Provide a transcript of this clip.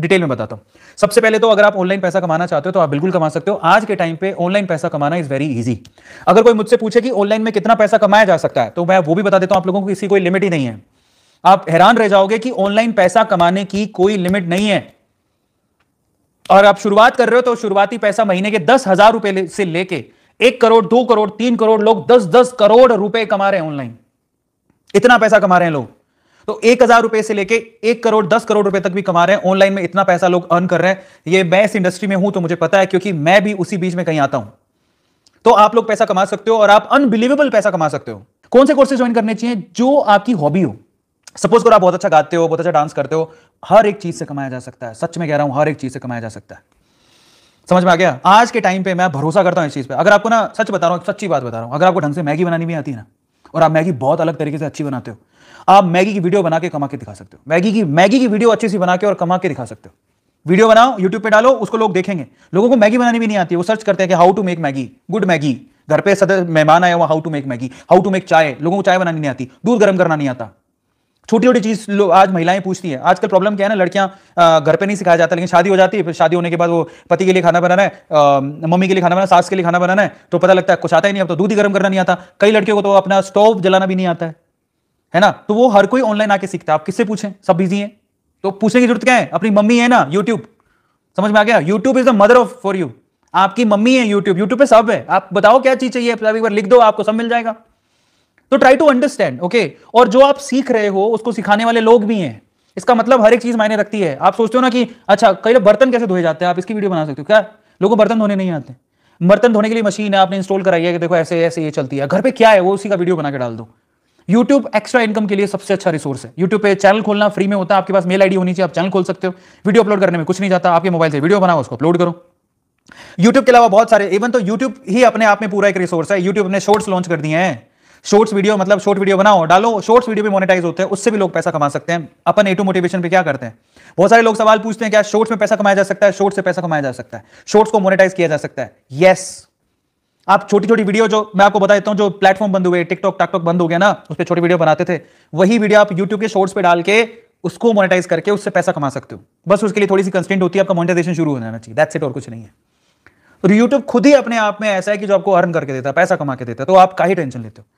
detail में बताता हूं सबसे पहले तो अगर आप ऑनलाइन पैसा कमाना चाहते हो तो आप बिल्कुल कमा सकते हो आज के टाइम पे ऑनलाइन पैसा कमाना इज वेरी इजी अगर कोई मुझसे पूछे कि ऑनलाइन में कितना पैसा कमाया जा सकता है तो मैं वो भी बता देता हूं आप लोगों को इसकी कोई लिमिट ही नहीं है आप हैरान रह जाओगे कि ऑनलाइन पैसा कमाने की कोई लिमिट नहीं है और आप शुरुआत कर रहे हो तो शुरुआती पैसा महीने के दस हजार रुपए से लेके एक करोड़ दो करोड़ तीन करोड़ लोग दस दस करोड़ रुपए कमा रहे हैं ऑनलाइन इतना पैसा कमा रहे हैं लोग तो एक हजार रुपए से लेके एक करोड़ दस करोड़ रुपए तक भी कमा रहे हैं ऑनलाइन में इतना पैसा लोग अर्न कर रहे हैं ये मैं इस इंडस्ट्री में हूं तो मुझे पता है क्योंकि मैं भी उसी बीच में कहीं आता हूं तो आप लोग पैसा कमा सकते हो और आप अनबिलीवेबल पैसा कमा सकते हो कौन से कोर्सेज ज्वाइन करने चाहिए जो आपकी हॉबी हो सपोज करो आप बहुत अच्छा गाते हो बहुत अच्छा डांस करते हो हर एक चीज से कमाया जा सकता है सच में कह रहा हूं हर एक चीज से कमाया जा सकता है समझ में आ गया आज के टाइम पे मैं भरोसा करता हूं इस चीज पे अगर आपको ना सच बता रहा हूं सच्ची बात बता रहा हूं अगर आपको ढंग से मैगी बनानी भी आती है ना और आप मैगी बहुत अलग तरीके से अच्छी बनाते हो आप मैगी की वीडियो बना के कमा के दिखा सकते हो मैगी की मैगी की वीडियो अच्छी सी बना के और कमा के दिखा सकते हो वीडियो बनाओ यूट्यूब पे डालो उसको लोग देखेंगे लोगों को मैगी बनानी भी नहीं आती वो सर्च करते हैं कि how to make Maggi good Maggi घर पे सदर मेहमान आया हुआ how to make Maggi how to make chai लोगों को चाय बनानी नहीं आती दूध गर्म करना नहीं आता छोटी छोटी चीज आज महिलाएं पूछती हैं आजकल प्रॉब्लम क्या है ना लड़कियां घर पे नहीं सिखाया जाता लेकिन शादी हो जाती है फिर शादी होने के बाद वो पति के लिए खाना बनाना है मम्मी के लिए खाना बनाना सास के लिए खाना बनाना है तो पता लगता है कुछ आता ही नहीं अब तो दूध ही गर्म करना नहीं आता कई लड़कियों को तो अपना स्टोव जलाना भी नहीं आता है है ना तो वो हर कोई ऑनलाइन आके सीखता है आप किससे पूछें सब बिजी है तो पूछने की जरूरत क्या है अपनी मम्मी है ना यूट्यूब समझ में आ गया YouTube is the mother of for you आपकी मम्मी है यूट्यूब यूट्यूब पे सब है आप बताओ क्या चीज चाहिए एक बार लिख दो आपको सब मिल जाएगा तो ट्राई टू अंडरस्टैंड ओके और जो आप सीख रहे हो उसको सिखाने वाले लोग भी हैं इसका मतलब हर एक चीज मायने रखती है आप सोचते हो ना कि अच्छा कई लोग बर्तन कैसे धोए जाते हैं आप इसकी वीडियो बना सकते हो क्या लोगों बर्तन धोने नहीं आते बर्तन धोने के लिए मशीन है आपने इंस्टॉल कराई है कि देखो ऐसे ऐसे ये चलती है घर पे क्या है वो उसी का वीडियो बना के डाल दो यूट्यूब एक्स्ट्रा इनकम के लिए सबसे अच्छा रिसोर्स है यूट्यूब पे चैनल खोलना फ्री में होता है आपके पास मेल आईडी होनी चाहिए आप चैनल खोल सकते हो वीडियो अपलोड करने में कुछ नहीं जाता आपके मोबाइल से वीडियो बनाओ उसको अपलोड करो यूट्यूब के अलावा बहुत सारे इवन तो यूट्यूब ही अपने आप में पूरा एक रिसोर्स है यूट्यूब ने शॉर्ट्स लॉन्च कर दिए हैं शॉर्ट्स वीडियो मतलब शॉर्ट वीडियो बनाओ डालो शॉर्ट्स वीडियो भी मोनेटाइज होते हैं उससे भी लोग पैसा कमा सकते हैं अपन ए टू मोटिवेशन पे क्या करते हैं बहुत सारे लोग सवाल पूछते हैं क्या शॉर्ट्स में पैसा कमाया जा सकता है शॉर्ट्स से पैसा कमाया जा सकता है शॉर्ट्स को मोनेटाइज किया जा सकता है यस आप छोटी छोटी वीडियो जो मैं आपको बता देता हूं जो प्लेटफॉर्म बंद हुए टिकटॉक टाकटॉक बंद हो गया ना उस पर छोटी वीडियो बनाते थे वही वीडियो आप यूट्यूब के शॉर्ट्स पे डाल के उसको मोनेटाइज करके उससे पैसा कमा सकते हो बस उसके लिए थोड़ी सी कंस्टेंट होती है आपका मोनेटाइजेशन शुरू हो जाना चाहिए दैट्स इट और कुछ नहीं है तो यूट्यूब खुद ही अपने आप में ऐसा है कि जो आपको अर्न करके देता है पैसा कमा के देता है तो आप का ही टेंशन लेते हो